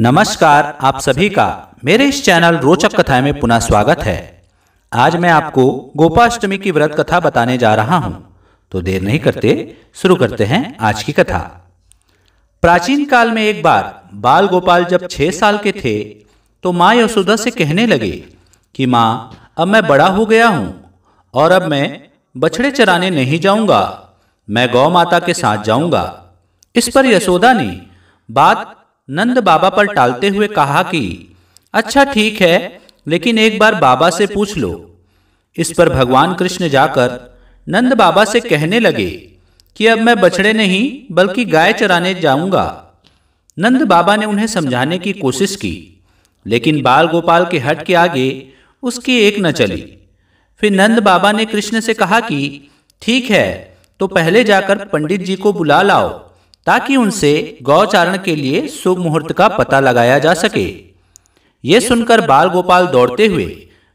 नमस्कार आप सभी का मेरे इस चैनल रोचक कथाएं में पुनः स्वागत है आज मैं आपको गोपाष्टमी की व्रत कथा बताने जा रहा हूं तो देर नहीं करते शुरू करते हैं आज की कथा प्राचीन काल में एक बार बाल गोपाल जब छह साल के थे तो माँ यशोदा से कहने लगे कि माँ अब मैं बड़ा हो गया हूँ और अब मैं बछड़े चराने नहीं जाऊंगा मैं गौ माता के साथ जाऊंगा इस पर यशोदा ने बात नंद बाबा पर टालते हुए कहा कि अच्छा ठीक है लेकिन एक बार बाबा से पूछ लो इस पर भगवान कृष्ण जाकर नंद बाबा से कहने लगे कि अब मैं बछड़े नहीं बल्कि गाय चराने जाऊंगा नंद बाबा ने उन्हें समझाने की कोशिश की लेकिन बाल गोपाल के हट के आगे उसकी एक न चली फिर नंद बाबा ने कृष्ण से कहा कि ठीक है तो पहले जाकर पंडित जी को बुला लाओ ताकि उनसे गौचारण के लिए शुभ मुहूर्त का पता लगाया जा सके ये सुनकर बाल गोपाल दौड़ते हुए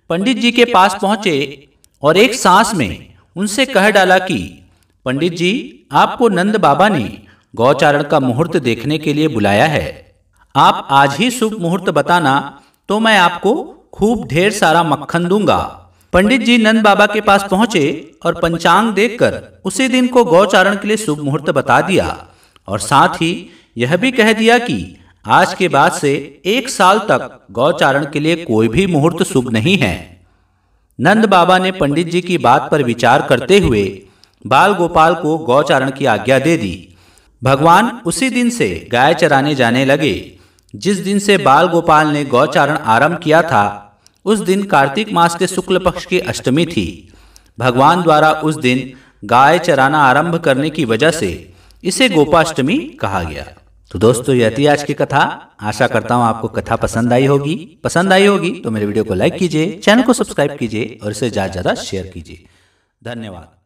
पंडित जी के पास पहुंचे और एक सांस में उनसे कह डाला कि पंडित जी आपको नंद बाबा ने गौचारण का मुहूर्त देखने के लिए बुलाया है आप आज ही शुभ मुहूर्त बताना तो मैं आपको खूब ढेर सारा मक्खन दूंगा पंडित जी नंद बाबा के पास पहुंचे और पंचांग देखकर उसी दिन को गौचारण के लिए शुभ मुहूर्त बता दिया और साथ ही यह भी कह दिया कि आज के बाद से एक साल तक गौचारण के लिए कोई भी मुहूर्त शुभ नहीं है नंद बाबा ने पंडित जी की बात पर विचार करते हुए बाल गोपाल को गौचारण की आज्ञा दे दी भगवान उसी दिन से गाय चराने जाने लगे जिस दिन से बाल गोपाल ने गौचारण आरंभ किया था उस दिन कार्तिक मास के शुक्ल पक्ष की अष्टमी थी भगवान द्वारा उस दिन गाय चराना आरंभ करने की वजह से इसे गोपाष्टमी कहा गया तो दोस्तों यह थी आज की कथा आशा करता हूँ आपको कथा पसंद आई होगी पसंद आई होगी तो मेरे वीडियो को लाइक कीजिए चैनल को सब्सक्राइब कीजिए और इसे ज्यादा ज्यादा शेयर कीजिए धन्यवाद